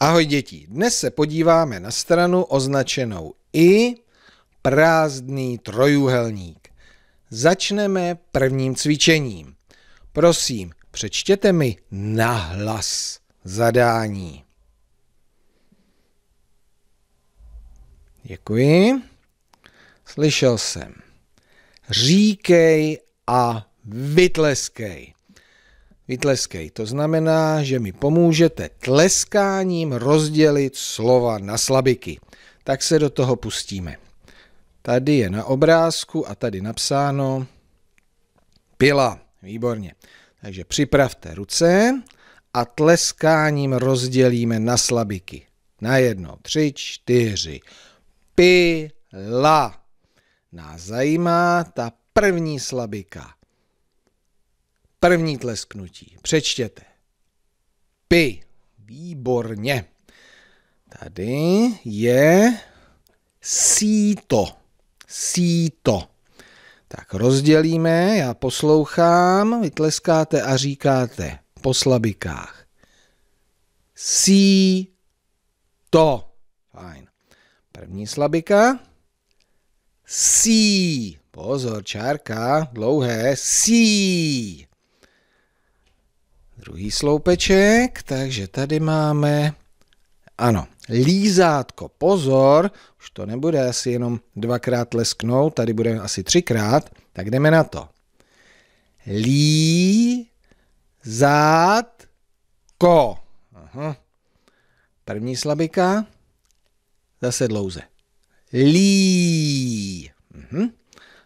Ahoj děti, dnes se podíváme na stranu označenou i prázdný trojuhelník. Začneme prvním cvičením. Prosím, přečtěte mi nahlas zadání. Děkuji. Slyšel jsem. Říkej a vytleskej. Vytleskej. To znamená, že mi pomůžete tleskáním rozdělit slova na slabiky. Tak se do toho pustíme. Tady je na obrázku a tady napsáno pila. Výborně. Takže připravte ruce a tleskáním rozdělíme na slabiky. Na jedno, Tři, čtyři. Pila. Nás zajímá ta první slabika. První tlesknutí. Přečtěte. Pi. Výborně. Tady je síto. Síto. Tak rozdělíme, já poslouchám, vytleskáte a říkáte po slabikách. Síto. Fajn. První slabika. Sí. Pozor, čárka, dlouhé. Sí druhý sloupeček, takže tady máme, ano, lízátko. Pozor, už to nebude asi jenom dvakrát lesknout, tady bude asi třikrát, tak jdeme na to. Lí, zát, ko. Aha. První slabika, zase dlouze. Lí. Mhm.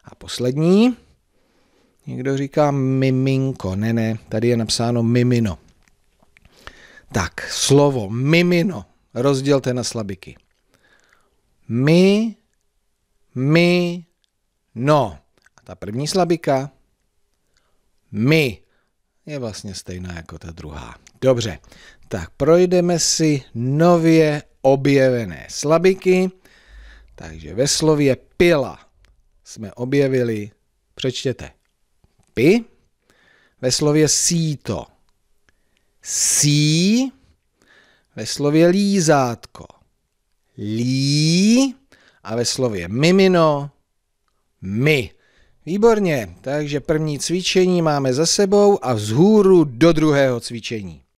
A poslední. Někdo říká miminko. Ne, ne, tady je napsáno mimino. Tak, slovo mimino rozdělte na slabiky. My, my, no. A ta první slabika, my, je vlastně stejná jako ta druhá. Dobře, tak projdeme si nově objevené slabiky. Takže ve slově pila jsme objevili, přečtěte, pi ve slově síto. Sí ve slově lízátko. Lí a ve slově mimino my. Výborně, takže první cvičení máme za sebou a vzhůru do druhého cvičení.